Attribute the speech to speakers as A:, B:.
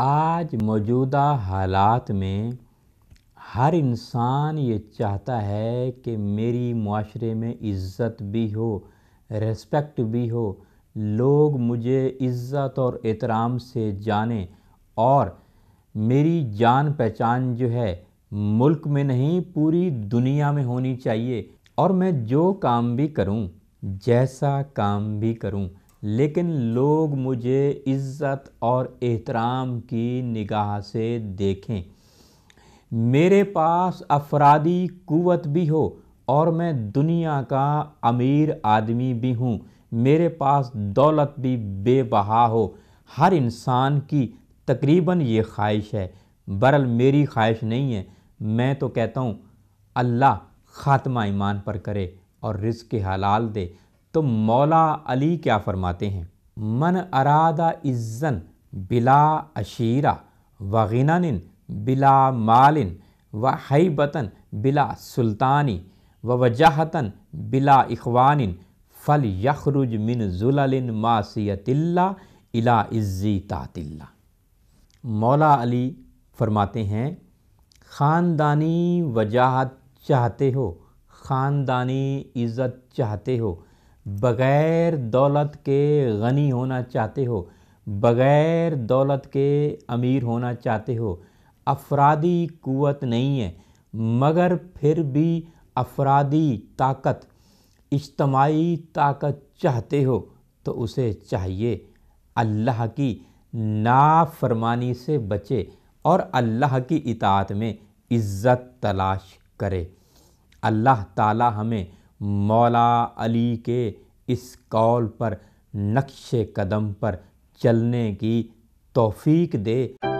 A: آج موجودہ حالات میں ہر انسان یہ چاہتا ہے کہ میری معاشرے میں عزت بھی ہو ریسپیکٹ بھی ہو لوگ مجھے عزت اور احترام سے جانیں اور میری جان پہچان جو ہے ملک میں نہیں پوری دنیا میں ہونی چاہیے اور میں جو کام بھی کروں جیسا کام بھی کروں لیکن لوگ مجھے عزت اور احترام کی نگاہ سے دیکھیں میرے پاس افرادی قوت بھی ہو اور میں دنیا کا امیر آدمی بھی ہوں میرے پاس دولت بھی بے بہا ہو ہر انسان کی تقریباً یہ خواہش ہے برل میری خواہش نہیں ہے میں تو کہتا ہوں اللہ خاتمہ ایمان پر کرے اور رزق حلال دے تو مولا علی کیا فرماتے ہیں من ارادہ عزن بلا اشیرہ وغنن بلا مال و حیبتن بلا سلطانی و وجاہتاَََََََََََََ بلا اخوان فل یخرج من ظل ماسيت اللہ الا عزی اللہ مولا علی فرماتے ہیں خاندانی وجاہت چاہتے ہو خاندانی عزت چاہتے ہو بغیر دولت کے غنی ہونا چاہتے ہو بغیر دولت کے امیر ہونا چاہتے ہو افرادی قوت نہیں ہے مگر پھر بھی افرادی طاقت اجتماعی طاقت چاہتے ہو تو اسے چاہیے اللہ کی نافرمانی سے بچے اور اللہ کی اطاعت میں عزت تلاش کرے اللہ تعالی ہمیں مولا علی کے اس کال پر نقش قدم پر چلنے کی توفیق دے